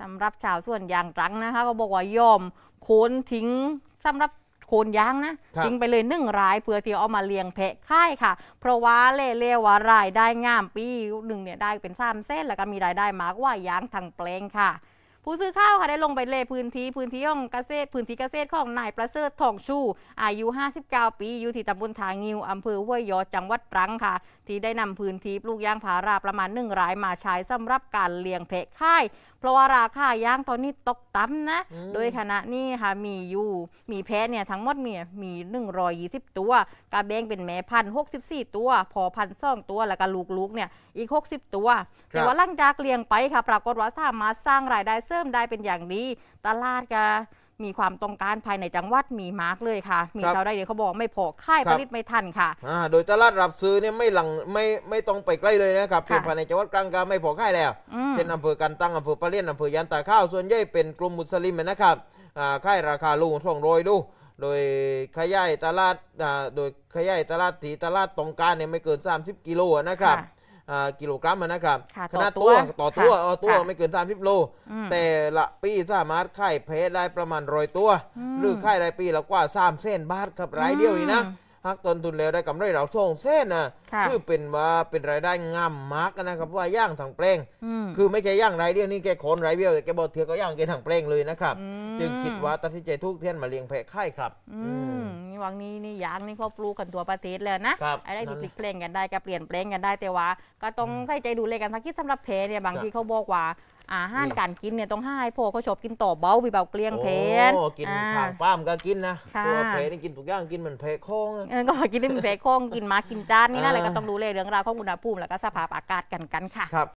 สำหรับชาวส่วนยางรังนะคะ ก็บอกว่า ยอมโคนทิ้งสำหรับโคนยางนะ ทิ้งไปเลยนึ่งราย เพื่อที่เอามาเลี้ยงแพะค่ายค่ะ เพราะว่าเล่เล่ว่ารายได้งามปีหนึ่งเนี่ยได้เป็นสามเส้น แล้วก็มีรายได้มากว่ายางทางแปลงค่ะผู้ซื้อข้าวค่ะได้ลงไปเลพื้นที่พื้นที่ของเกษตรพื้นที่เกษตรของนายประเสริฐทองชู อายุ 59 ปีอยู่ที่ตำบลทางิว อำเภอห้วยยอจังหวัดตรังค่ะ ที่ได้นำพื้นที่ปลูกยางพาราประมาณหนึ่งรายมาใช้สำหรับการเลี้ยงเพะค่าย เพราะว่าราคายางตอนนี้ตกต่ำนะ โดยคณะนี้ค่ะ มีอยู่มีแพะเนี่ยทั้งหมดเนี่ยมี 120 ตัวกระเบงเป็นแม่พันหกสิบสี่ตัวพอพันสองตัวแล้วก็ลูกๆเนี่ยอีก 60 ตัว แต่ว่าหลังจากเลี้ยงไปค่ะปรากฏว่าสามารถสร้างรายได้เสริมได้เป็นอย่างดีตลาดก็มีความต้องการภายในจังหวัดมีมาร์กเลยค่ะ มีชาวไร่เดี๋ยวเขาบอกไม่พอค่ายผลิตไม่ทันค่ะ โดยตลาดรับซื้อเนี่ยไม่หลังไม่ไม่ต้องไปใกล้เลยนะครับเพียงภายในจังหวัดกลางก็ไม่พอค่ายแล้ว เช่นอำเภอกันตั้งอำเภอปะเลียนอำเภอยันตาข้าว ส่วนใหญ่เป็นกลุ่มมุสลิมนะครับค่ายราคาลูกส่งโรยดู โดยขยายตลาด โดยขยายตลาดถีตลาดตรงการเนี่ยไม่เกิน30กิโลนะครับกิโลกรัมนะครับขนาดตัวต่อตัวตัวไม่เกิน 30โล แต่ละปีสามารถไข่เพชได้ประมาณร้อยตัว หรือไข่รายปีเรากว่า3เส้นบาทครับรายเดียวนี่นะหักต้นทุนแล้วได้กำไรเราส่งเส้นนะคือเป็นว่าเป็นรายได้งาม มากนะครับ ว่าย่างทางแปลง คือไม่ใช่ย่างรายเดียวนี่แกขนายเดียวแต่แกบอกเทียก็ย่างแกทางแปลงเลยนะครับ จึงคิดว่าตัดสินใจทุกเทียนมาเลี้ยงแพะไข่ครับวังนี้นี่ย่างนี่เขาปลูกกันตัวประเทศแล้วนะครับอะไรที่พลิกแปลงกันได้ก็เปลี่ยนแปลงกันได้แต่ว่าก็ต้องใส่ใจดูแลกัน ทักทีสำหรับเพเนี่ยบางทีเขาบอกว่า อาหารการกินเนี่ยต้องให้พอเขาชอบกินต่อเบ้าพีเบาเกลี้ยงเพนโอ้ กินทางป้ามก็กินนะตัวเพนนี่กินทุกอย่างกินเหมือนเพโค้งก็กินได้เหมือนเพโค้งกินมากินจานนี่นั่นอะไรก็ต้องดูเลยเรื่องราวของอุณหภูมิแล้วก็สภาพอากาศกันกันค่ะ